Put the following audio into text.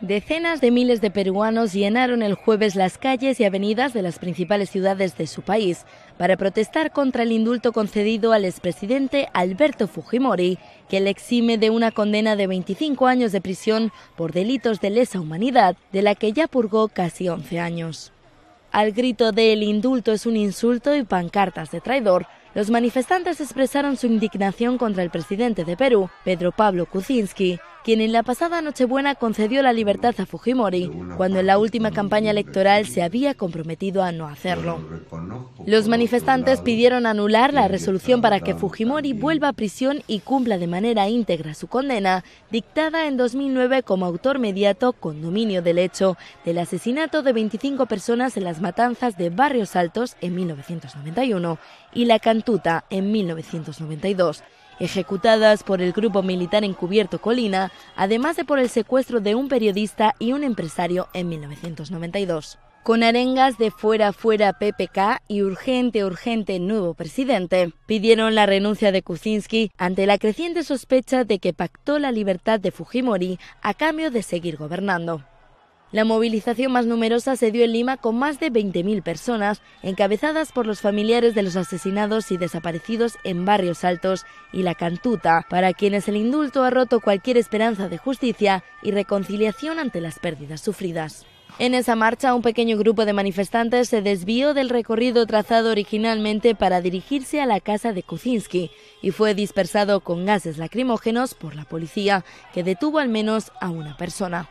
Decenas de miles de peruanos llenaron el jueves las calles y avenidas de las principales ciudades de su país para protestar contra el indulto concedido al expresidente Alberto Fujimori, que le exime de una condena de 25 años de prisión por delitos de lesa humanidad, de la que ya purgó casi 11 años. Al grito de el indulto es un insulto y pancartas de traidor, los manifestantes expresaron su indignación contra el presidente de Perú, Pedro Pablo Kuczynski, quien en la pasada Nochebuena concedió la libertad a Fujimori, cuando en la última campaña electoral se había comprometido a no hacerlo. Los manifestantes pidieron anular la resolución para que Fujimori vuelva a prisión y cumpla de manera íntegra su condena, dictada en 2009 como autor mediato con dominio del hecho del asesinato de 25 personas en las matanzas de Barrios Altos en 1991 y La Cantuta en 1992 ejecutadas por el grupo militar encubierto Colina, además de por el secuestro de un periodista y un empresario en 1992. Con arengas de fuera fuera PPK y urgente urgente nuevo presidente, pidieron la renuncia de Kuczynski ante la creciente sospecha de que pactó la libertad de Fujimori a cambio de seguir gobernando. La movilización más numerosa se dio en Lima con más de 20.000 personas, encabezadas por los familiares de los asesinados y desaparecidos en Barrios Altos y La Cantuta, para quienes el indulto ha roto cualquier esperanza de justicia y reconciliación ante las pérdidas sufridas. En esa marcha, un pequeño grupo de manifestantes se desvió del recorrido trazado originalmente para dirigirse a la casa de Kuczynski y fue dispersado con gases lacrimógenos por la policía, que detuvo al menos a una persona.